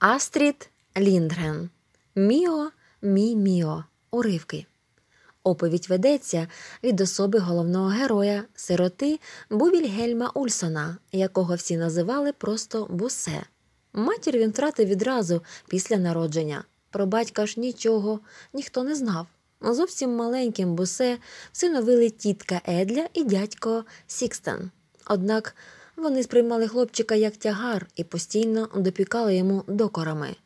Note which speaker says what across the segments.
Speaker 1: Астрід Ліндген. Міо, мій Міо. Уривки. Оповідь ведеться від особи головного героя, сироти Бувільгельма Ульсона, якого всі називали просто Бусе. Матір він втратив відразу після народження. Про батька ж нічого ніхто не знав. Зовсім маленьким бусе всиновили тітка Едля і дядько Сікстен. Однак вони сприймали хлопчика як тягар і постійно допікали йому докорами.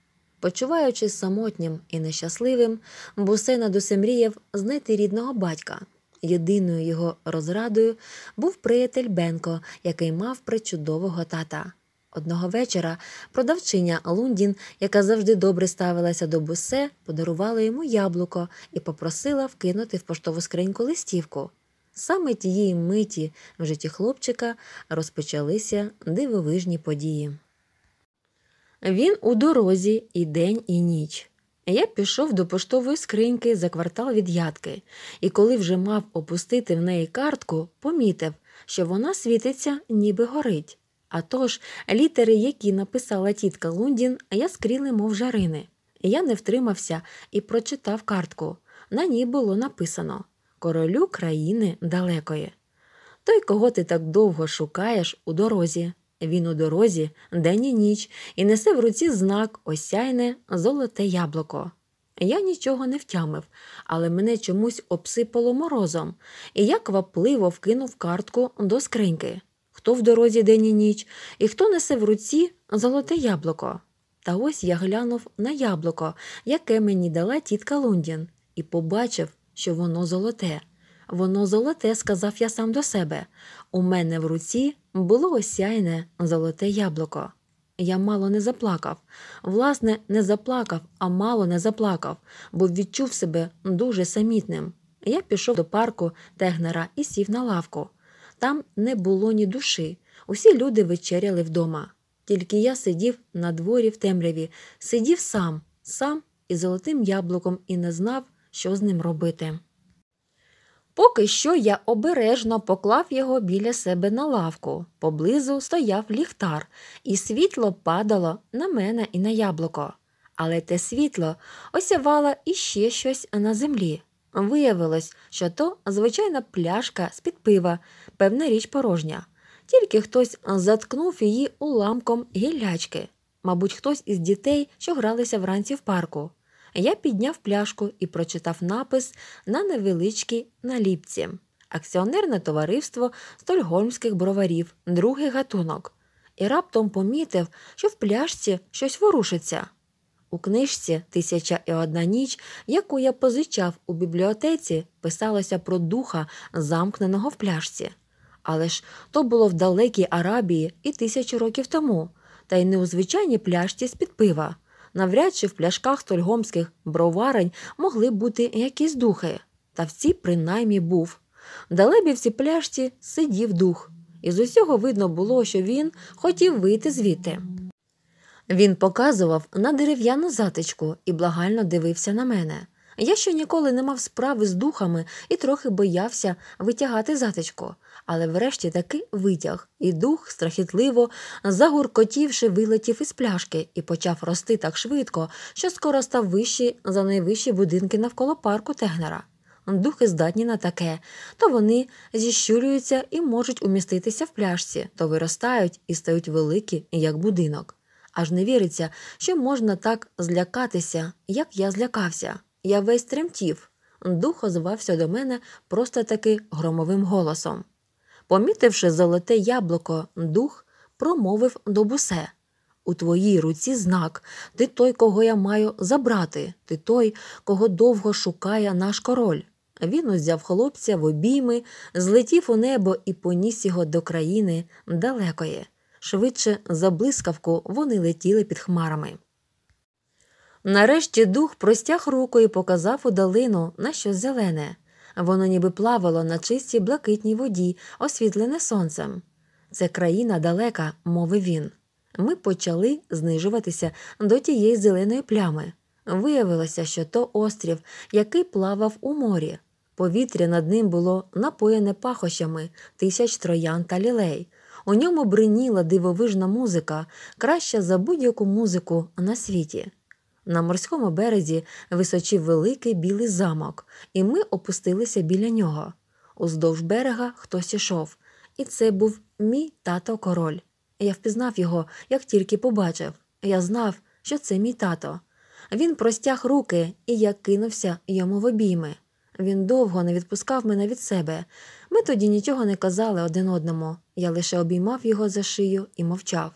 Speaker 1: Почуваючись самотнім і нещасливим, Бусена досі мріяв знайти рідного батька. Єдиною його розрадою був приятель Бенко, який мав причудового тата. Одного вечора продавчиня Лундін, яка завжди добре ставилася до бусе, подарувала йому яблуко і попросила вкинути в поштову скриньку листівку. Саме тієї миті в житті хлопчика розпочалися дивовижні події. Він у дорозі і день, і ніч. Я пішов до поштової скриньки за квартал від ядки, і коли вже мав опустити в неї картку, помітив, що вона світиться, ніби горить. А тож, літери, які написала тітка Лундін, я скріли, мов жарини. Я не втримався і прочитав картку. На ній було написано королю країни далекої. Той, кого ти так довго шукаєш, у дорозі. Він у дорозі день і ніч і несе в руці знак осяйне золоте яблуко. Я нічого не втямив, але мене чомусь обсипало морозом, і я квапливо вкинув картку до скриньки. Хто в дорозі день і ніч, і хто несе в руці золоте яблуко. Та ось я глянув на яблуко, яке мені дала тітка Лундін, і побачив що воно золоте. Воно золоте, сказав я сам до себе. У мене в руці було осяйне золоте яблуко. Я мало не заплакав. Власне, не заплакав, а мало не заплакав, бо відчув себе дуже самітним. Я пішов до парку тегнера і сів на лавку. Там не було ні душі. Усі люди вечеряли вдома. Тільки я сидів на дворі в темряві, сидів сам, сам із золотим яблуком і не знав, що з ним робити. Поки що я обережно поклав його біля себе на лавку, поблизу стояв ліхтар, і світло падало на мене і на яблуко. Але те світло осявало іще щось на землі. Виявилось, що то звичайна пляшка з під пива, певна річ порожня. Тільки хтось заткнув її уламком гілячки, мабуть, хтось із дітей, що гралися вранці в парку. Я підняв пляшку і прочитав напис на невеличкій наліпці акціонерне товариство стольгольмських броварів, другий гатунок, і раптом помітив, що в пляшці щось ворушиться. У книжці Тисяча і одна ніч, яку я позичав у бібліотеці, писалося про духа, замкненого в пляшці. Але ж то було в далекій Арабії і тисячі років тому, та й не у звичайній пляшці з під пива навряд чи в пляшках стольгомських броварень могли бути якісь духи, та в цій принаймні був. Далебі в цій пляшці сидів дух, і з усього видно було, що він хотів вийти звідти. Він показував на дерев'яну затичку і благально дивився на мене. Я ще ніколи не мав справи з духами і трохи боявся витягати затичку, але врешті таки витяг, і дух, страхітливо, загуркотівши, вилетів із пляшки і почав рости так швидко, що скоро став вищий за найвищі будинки навколо парку Тегнера. Духи здатні на таке, то вони зіщулюються і можуть уміститися в пляшці, то виростають і стають великі, як будинок. Аж не віриться, що можна так злякатися, як я злякався. Я весь тремтів. Дух озвався до мене просто таки громовим голосом. Помітивши золоте яблуко, дух промовив до бусе У твоїй руці знак, ти той, кого я маю забрати, ти той, кого довго шукає наш король. Він узяв хлопця в обійми, злетів у небо і поніс його до країни далекої. Швидше за блискавку вони летіли під хмарами. Нарешті дух простяг руку і показав у долину на щось зелене. Воно ніби плавало на чистій блакитній воді, освітлене сонцем. Це країна далека, мовив він. Ми почали знижуватися до тієї зеленої плями. Виявилося, що то острів, який плавав у морі. Повітря над ним було напоєне пахощами тисяч троян та лілей. У ньому бриніла дивовижна музика, краща за будь-яку музику на світі. На морському березі височив великий білий замок, і ми опустилися біля нього. Уздовж берега хтось ішов, і це був мій тато король. Я впізнав його, як тільки побачив. Я знав, що це мій тато. Він простяг руки, і я кинувся йому в обійми. Він довго не відпускав мене від себе. Ми тоді нічого не казали один одному. Я лише обіймав його за шию і мовчав.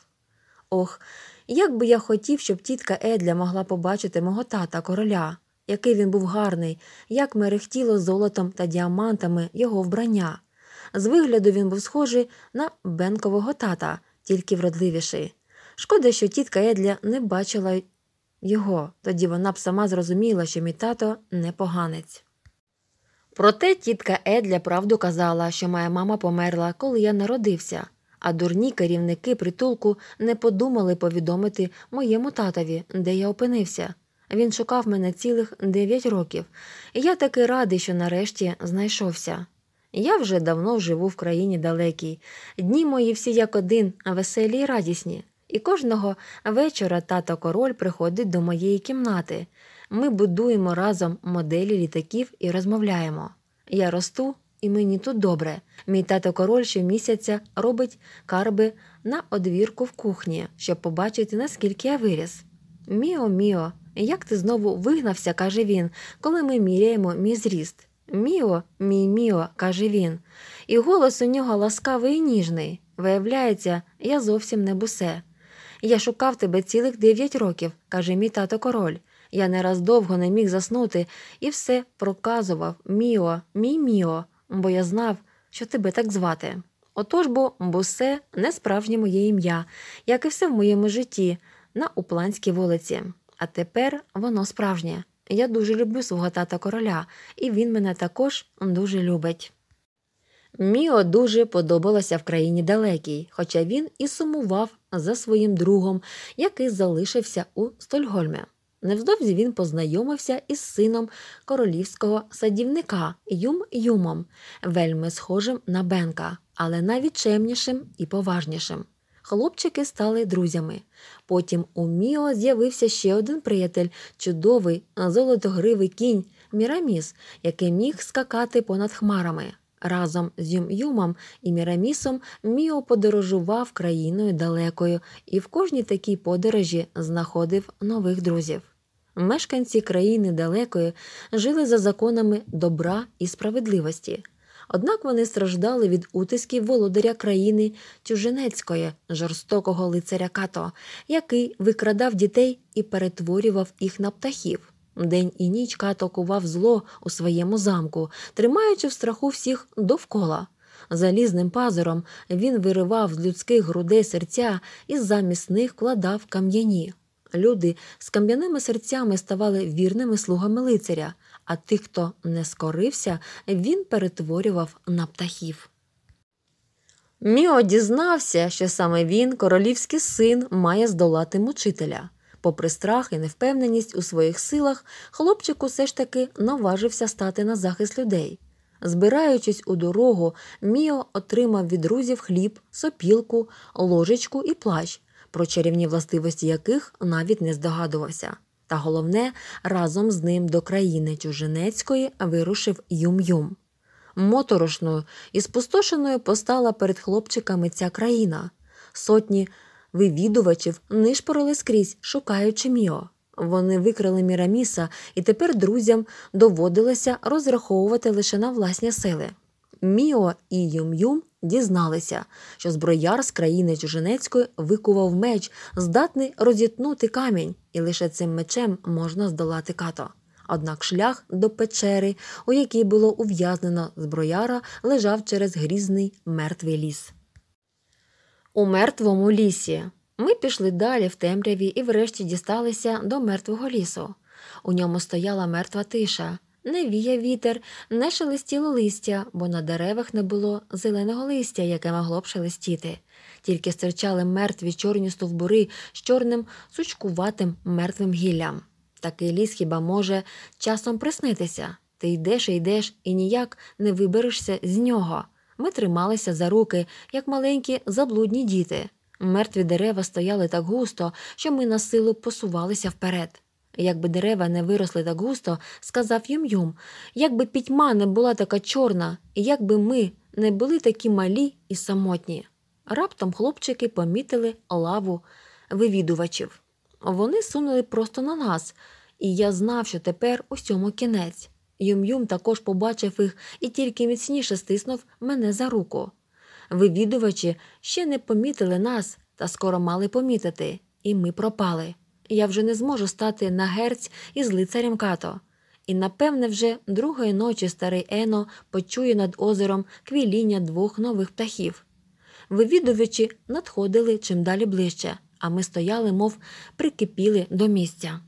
Speaker 1: Ох, як би я хотів, щоб тітка Едля могла побачити мого тата короля, який він був гарний, як мерехтіло золотом та діамантами його вбрання. З вигляду він був схожий на бенкового тата, тільки вродливіший. Шкода, що тітка Едля не бачила його, тоді вона б сама зрозуміла, що мій тато не поганець. Проте тітка Едля правду казала, що моя мама померла, коли я народився а дурні керівники притулку не подумали повідомити моєму татові, де я опинився. Він шукав мене цілих дев'ять років, я таки радий, що нарешті знайшовся. Я вже давно живу в країні далекій. Дні мої всі як один, веселі й радісні, і кожного вечора тато король приходить до моєї кімнати. Ми будуємо разом моделі літаків і розмовляємо. Я росту, і мені тут добре. Мій тато король щомісяця робить карби на одвірку в кухні, щоб побачити, наскільки я виріс. Міо, міо, як ти знову вигнався, каже він, коли ми міряємо мій зріст. Міо, мій міо, каже він, і голос у нього ласкавий і ніжний. Виявляється, я зовсім не бусе. Я шукав тебе цілих дев'ять років, каже мій тато король. Я не раз довго не міг заснути і все проказував Міо, мій міо бо я знав, що тебе так звати. Отож бо Бусе не справжнє моє ім'я, як і все в моєму житті, на Упланській вулиці. А тепер воно справжнє. Я дуже люблю свого тата короля, і він мене також дуже любить. Міо дуже подобалося в країні далекій, хоча він і сумував за своїм другом, який залишився у Стольгольмі. Невздовзі він познайомився із сином королівського садівника Юм Юмом, вельми схожим на Бенка, але навіть чемнішим і поважнішим. Хлопчики стали друзями. Потім у Міо з'явився ще один приятель, чудовий золотогривий кінь Міраміс, який міг скакати понад хмарами. Разом з Юм-Юмом і Мірамісом Міо подорожував країною далекою і в кожній такій подорожі знаходив нових друзів. Мешканці країни далекої жили за законами добра і справедливості, однак вони страждали від утисків володаря країни Тюженецької, жорстокого лицаря като, який викрадав дітей і перетворював їх на птахів. День і нічка атакував зло у своєму замку, тримаючи в страху всіх довкола. Залізним пазуром він виривав з людських грудей серця і замість них кладав кам'яні. Люди з кам'яними серцями ставали вірними слугами лицаря, а тих, хто не скорився, він перетворював на птахів. Міо дізнався, що саме він, королівський син, має здолати мучителя. Попри страх і невпевненість у своїх силах, хлопчик усе ж таки наважився стати на захист людей. Збираючись у дорогу, Міо отримав від друзів хліб, сопілку, ложечку і плащ, про чарівні властивості яких навіть не здогадувався. Та головне, разом з ним до країни чужинецької вирушив Юм-Юм. Моторошною і спустошеною постала перед хлопчиками ця країна. Сотні вивідувачів нишпорили скрізь, шукаючи міо. Вони викрили Міраміса, і тепер друзям доводилося розраховувати лише на власні сили. Міо і Юм-Юм дізналися, що зброяр з країни Чужинецької викував меч, здатний розітнути камінь, і лише цим мечем можна здолати като. Однак шлях до печери, у якій було ув'язнено зброяра, лежав через грізний мертвий ліс у мертвому лісі. Ми пішли далі в темряві і врешті дісталися до мертвого лісу. У ньому стояла мертва тиша. Не віє вітер, не шелестіло листя, бо на деревах не було зеленого листя, яке могло б шелестіти. Тільки стирчали мертві чорні стовбури з чорним сучкуватим мертвим гіллям. Такий ліс хіба може часом приснитися. Ти йдеш і йдеш і ніяк не виберешся з нього. Ми трималися за руки, як маленькі заблудні діти. Мертві дерева стояли так густо, що ми на силу посувалися вперед. Якби дерева не виросли так густо, сказав Юм Юм, якби пітьма не була така чорна, і якби ми не були такі малі і самотні. Раптом хлопчики помітили лаву вивідувачів. Вони сунули просто на нас, і я знав, що тепер усьому кінець. Юм-Юм також побачив їх і тільки міцніше стиснув мене за руку. Вивідувачі ще не помітили нас та скоро мали помітити, і ми пропали. Я вже не зможу стати на герць із лицарем като. І, напевне, вже другої ночі старий Ено почує над озером квіління двох нових птахів. Вивідувачі надходили чим далі ближче, а ми стояли, мов прикипіли до місця.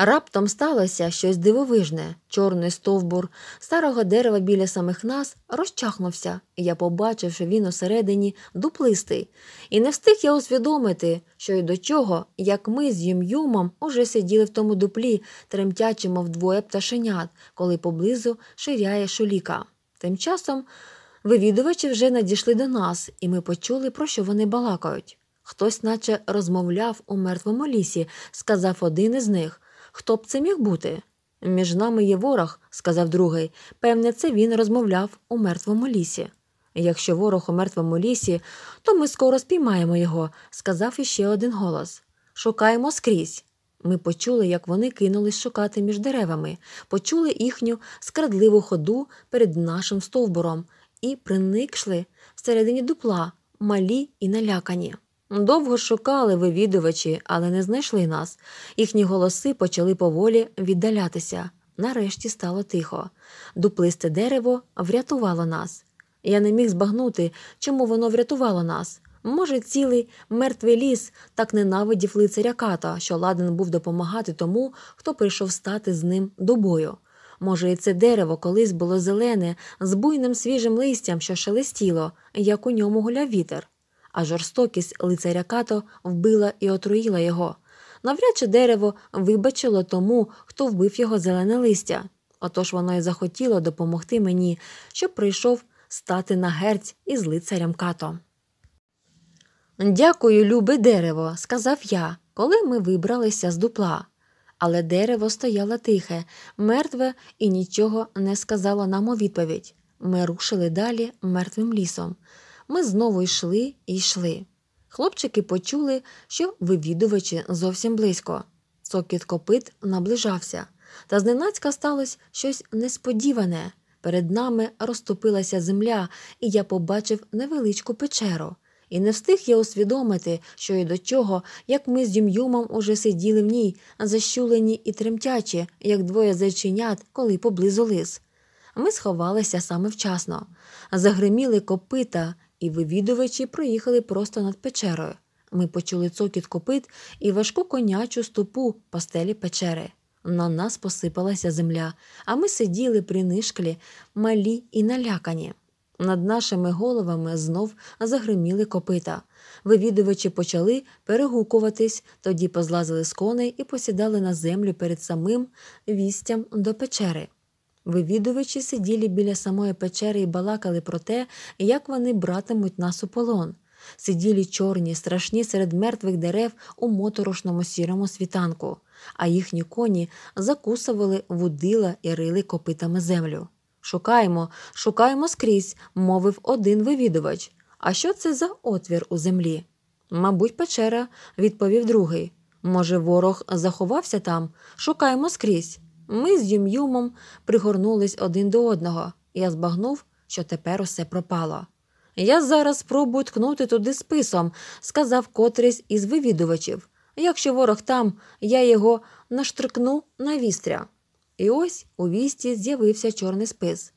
Speaker 1: Раптом сталося щось дивовижне. Чорний стовбур старого дерева біля самих нас розчахнувся, і я побачив, що він усередині дуплистий, і не встиг я усвідомити, що й до чого, як ми з Юм-Юмом уже сиділи в тому дуплі, тремтячи, мов двоє пташенят, коли поблизу ширяє шуліка. Тим часом вивідувачі вже надійшли до нас, і ми почули, про що вони балакають. Хтось, наче розмовляв у мертвому лісі, сказав один із них. Хто б це міг бути? Між нами є ворог, сказав другий. Певне, це він розмовляв у мертвому лісі. Якщо ворог у мертвому лісі, то ми скоро спіймаємо його, сказав іще один голос. Шукаємо скрізь. Ми почули, як вони кинулись шукати між деревами, почули їхню скрадливу ходу перед нашим стовбуром і приникшли всередині дупла, малі і налякані. Довго шукали вивідувачі, але не знайшли нас. Їхні голоси почали поволі віддалятися. Нарешті стало тихо. Дуплисте дерево врятувало нас. Я не міг збагнути, чому воно врятувало нас. Може, цілий мертвий ліс так ненавидів лицаря ката, що ладен був допомагати тому, хто прийшов стати з ним до бою. Може, і це дерево колись було зелене, з буйним свіжим листям, що шелестіло, як у ньому гуляв вітер а жорстокість лицаря като вбила і отруїла його. Навряд чи дерево вибачило тому, хто вбив його зелене листя. Отож воно й захотіло допомогти мені, щоб прийшов стати на герць із лицарем като. Дякую, любе дерево, сказав я, коли ми вибралися з дупла. Але дерево стояло тихе, мертве і нічого не сказало нам у відповідь. Ми рушили далі мертвим лісом. Ми знову йшли і йшли. Хлопчики почули, що вивідувачі зовсім близько. Сокіт копит наближався, та зненацька сталося щось несподіване. Перед нами розтопилася земля, і я побачив невеличку печеру. І не встиг я усвідомити, що і до чого, як ми з Юм'юмом уже сиділи в ній, защулені і тремтячі, як двоє зайченят, коли поблизу лис. Ми сховалися саме вчасно, загриміли копита, і вивідувачі проїхали просто над печерою. Ми почули цокіт копит і важку конячу стопу пастелі печери. На нас посипалася земля, а ми сиділи при нишклі, малі і налякані. Над нашими головами знов загриміли копита. Вивідувачі почали перегукуватись, тоді позлазили з коней і посідали на землю перед самим вістям до печери. Вивідувачі сиділи біля самої печери і балакали про те, як вони братимуть нас у полон. Сиділи чорні, страшні серед мертвих дерев у моторошному сірому світанку, а їхні коні закусували вудила і рили копитами землю. Шукаємо, шукаємо скрізь, мовив один вивідувач. А що це за отвір у землі? Мабуть, печера, відповів другий. Може, ворог заховався там, шукаємо скрізь. Ми з Юм-Юмом пригорнулись один до одного, я збагнув, що тепер усе пропало. Я зараз спробую ткнути туди списом, сказав котрийсь із вивідувачів. Якщо ворог там, я його наштрикну на вістря. І ось у вісті з'явився чорний спис.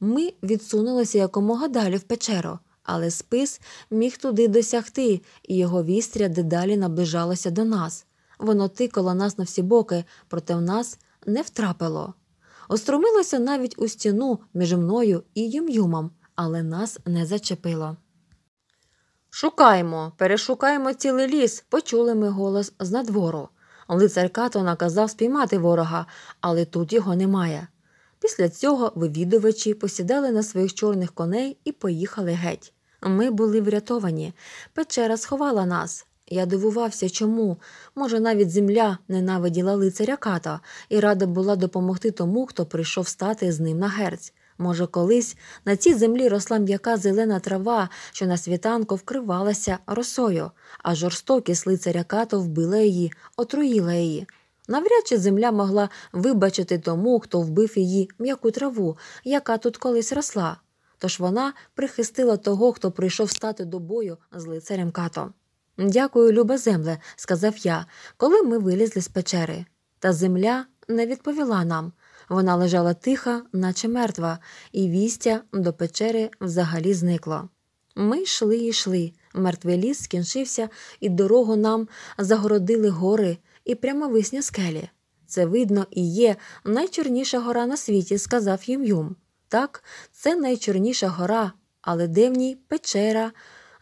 Speaker 1: Ми відсунулися якомога далі в печеру, але спис міг туди досягти, і його вістря дедалі наближалося до нас. Воно тикало нас на всі боки, проте в нас не втрапило. Остромилося навіть у стіну між мною і Юм-Юмом, але нас не зачепило. Шукаємо, перешукаємо цілий ліс, почули ми голос з надвору. Лицар Като наказав спіймати ворога, але тут його немає. Після цього вивідувачі посідали на своїх чорних коней і поїхали геть. Ми були врятовані. Печера сховала нас. Я дивувався, чому. Може, навіть земля ненавиділа лицаря ката і рада була допомогти тому, хто прийшов стати з ним на герць. Може, колись на цій землі росла м'яка зелена трава, що на світанку вкривалася росою, а жорстокість лицаря като вбила її, отруїла її. Навряд чи земля могла вибачити тому, хто вбив її м'яку траву, яка тут колись росла. Тож вона прихистила того, хто прийшов стати до бою з лицарем като. Дякую, люба земле, сказав я, коли ми вилізли з печери. Та земля не відповіла нам. Вона лежала тиха, наче мертва, і вістя до печери взагалі зникло. Ми йшли і йшли. Мертвий ліс скінчився, і дорогу нам загородили гори і прямовисні скелі. Це, видно, і є найчорніша гора на світі, сказав їм Юм. Так, це найчорніша гора, але де в ній печера,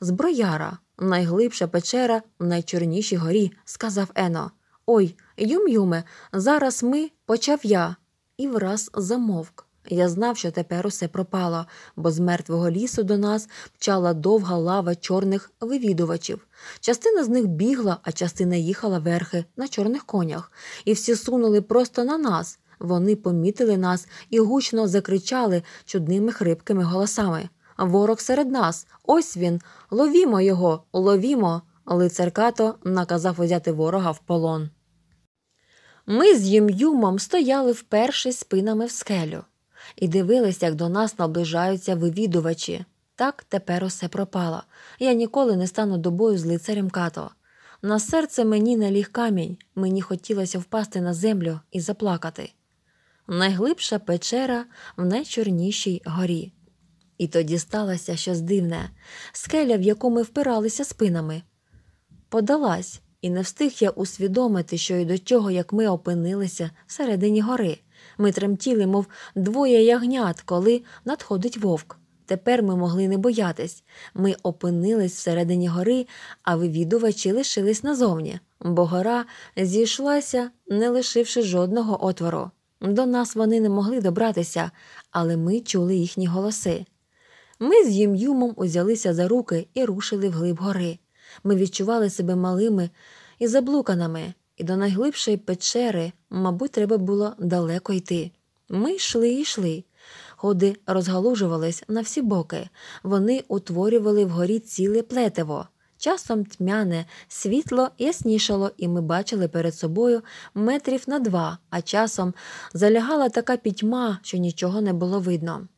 Speaker 1: зброяра. Найглибша печера в найчорнішій горі, сказав Ено. Ой, юм-юме, зараз ми почав я. І враз замовк. Я знав, що тепер усе пропало, бо з мертвого лісу до нас пчала довга лава чорних вивідувачів. Частина з них бігла, а частина їхала верхи на чорних конях, і всі сунули просто на нас. Вони помітили нас і гучно закричали чудними хрипкими голосами ворог серед нас. Ось він. Ловімо його, ловімо. Лицар Като наказав узяти ворога в полон. Ми з їм юмом стояли вперше спинами в скелю і дивилися, як до нас наближаються вивідувачі. Так тепер усе пропало. Я ніколи не стану добою з лицарем като. На серце мені наліг камінь, мені хотілося впасти на землю і заплакати. Найглибша печера в найчорнішій горі. І тоді сталося щось дивне, скеля, в яку ми впиралися спинами. Подалась, і не встиг я усвідомити, що й до чого, як ми опинилися всередині гори. Ми тремтіли, мов двоє ягнят, коли надходить вовк. Тепер ми могли не боятись. Ми опинились всередині гори, а вивідувачі лишились назовні, бо гора зійшлася, не лишивши жодного отвору. До нас вони не могли добратися, але ми чули їхні голоси. Ми з їм юмом узялися за руки і рушили вглиб гори. Ми відчували себе малими і заблуканими, і до найглибшої печери, мабуть, треба було далеко йти. Ми йшли і йшли. Ходи розгалужувались на всі боки, вони утворювали вгорі ціле плетиво. Часом тьмяне, світло яснішало, і ми бачили перед собою метрів на два, а часом залягала така пітьма, що нічого не було видно.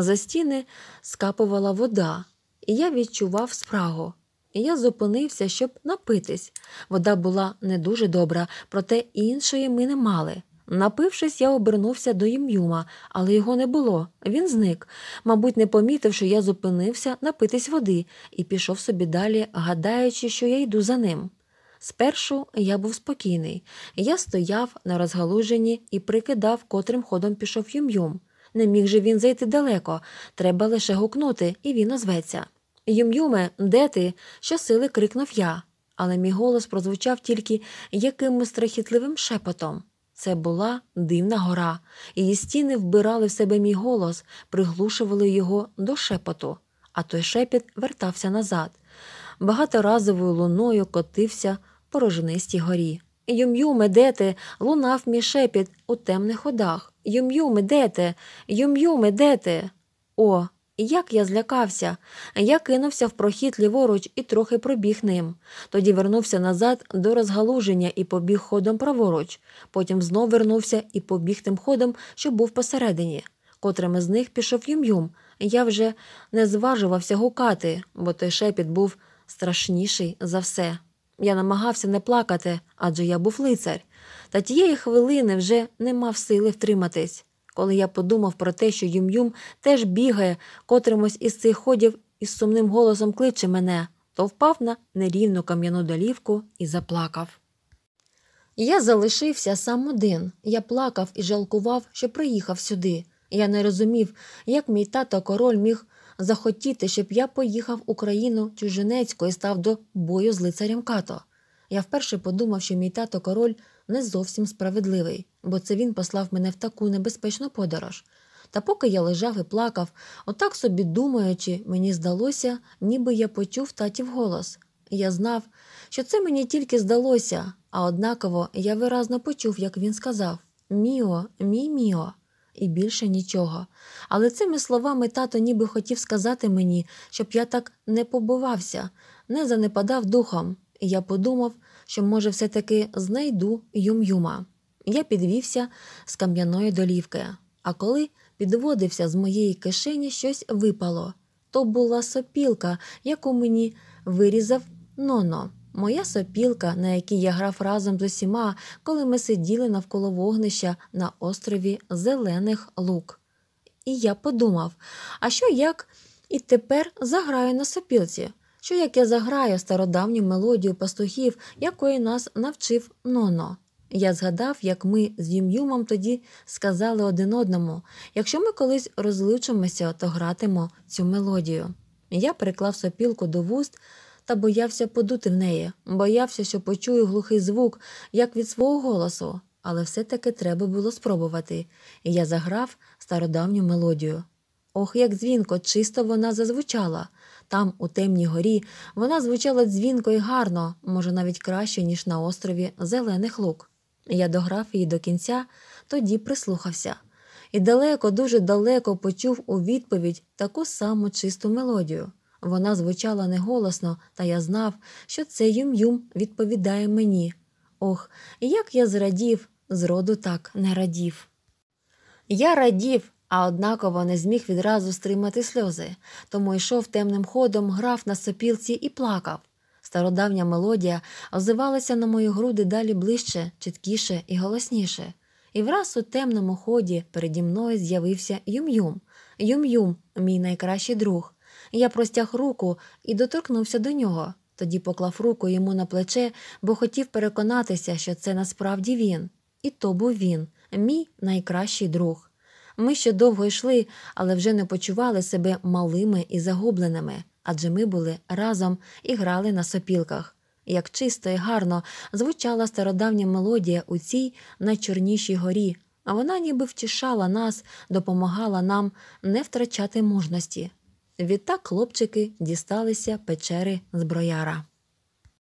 Speaker 1: За стіни скапувала вода, і я відчував спрагу. І я зупинився, щоб напитись. Вода була не дуже добра, проте іншої ми не мали. Напившись, я обернувся до Юм'юма, але його не було. Він зник. Мабуть, не помітивши, я зупинився напитись води і пішов собі далі, гадаючи, що я йду за ним. Спершу я був спокійний. Я стояв на розгалуженні і прикидав, котрим ходом пішов Юм-Юм. Не міг же він зайти далеко, треба лише гукнути, і він озветься. Юм-юме, де ти? щосили крикнув я, але мій голос прозвучав тільки якимось страхітливим шепотом. Це була дивна гора, її стіни вбирали в себе мій голос, приглушували його до шепоту, а той шепіт вертався назад. Багаторазовою луною котився по рожнистій горі. Юм-юме, де ти? лунав мій шепіт у темних ходах. Юм-юми, де ти? Юм-юми, О, як я злякався. Я кинувся в прохід ліворуч і трохи пробіг ним. Тоді вернувся назад до розгалуження і побіг ходом праворуч, потім знов вернувся і побіг тим ходом, що був посередині. Котрим із них пішов юм-юм. Я вже не зважувався гукати, бо той шепіт був страшніший за все. Я намагався не плакати, адже я був лицар. Та тієї хвилини вже не мав сили втриматись. Коли я подумав про те, що Юм-Юм теж бігає котримось із цих ходів із сумним голосом кличе мене, то впав на нерівну кам'яну долівку і заплакав. Я залишився сам один. Я плакав і жалкував, що приїхав сюди. Я не розумів, як мій тато король міг захотіти, щоб я поїхав у країну чужинецьку і став до бою з лицарем като. Я вперше подумав, що мій тато король не зовсім справедливий, бо це він послав мене в таку небезпечну подорож. Та поки я лежав і плакав, отак собі думаючи, мені здалося, ніби я почув татів голос. Я знав, що це мені тільки здалося, а однаково я виразно почув, як він сказав Міо, мій міо, і більше нічого. Але цими словами тато ніби хотів сказати мені, щоб я так не побувався, не занепадав духом. І я подумав, що, може, все-таки знайду юм-юма. Я підвівся з кам'яної долівки, а коли підводився з моєї кишені, щось випало. То була сопілка, яку мені вирізав ноно. Моя сопілка, на якій я грав разом з усіма, коли ми сиділи навколо вогнища на острові Зелених Лук. І я подумав, а що як і тепер заграю на сопілці? що як я заграю стародавню мелодію пастухів, якої нас навчив Ноно. Я згадав, як ми з Юм'юмом тоді сказали один одному якщо ми колись розлучимося, то гратимо цю мелодію. Я приклав сопілку до вуст та боявся подути в неї, боявся, що почую глухий звук, як від свого голосу, але все-таки треба було спробувати, я заграв стародавню мелодію. Ох, як дзвінко, чисто вона зазвучала. Там, у темній горі, вона звучала дзвінко і гарно, може, навіть краще, ніж на острові Зелених Лук. Я дограв її до кінця, тоді прислухався. І далеко, дуже далеко почув у відповідь таку саму чисту мелодію. Вона звучала неголосно, та я знав, що це юм-юм відповідає мені. Ох, як я зрадів, зроду так не радів. Я радів, а однаково не зміг відразу стримати сльози, тому йшов темним ходом, грав на сопілці і плакав. Стародавня мелодія озивалася на мої груди далі ближче, чіткіше і голосніше. І враз у темному ході переді мною з'явився Юм-Юм. Юм-Юм, мій найкращий друг. Я простяг руку і доторкнувся до нього. Тоді поклав руку йому на плече, бо хотів переконатися, що це насправді він. І то був він, мій найкращий друг. Ми ще довго йшли, але вже не почували себе малими і загубленими, адже ми були разом і грали на сопілках. Як чисто і гарно звучала стародавня мелодія у цій найчорнішій горі, вона ніби втішала нас, допомагала нам не втрачати мужності. Відтак хлопчики дісталися печери зброяра.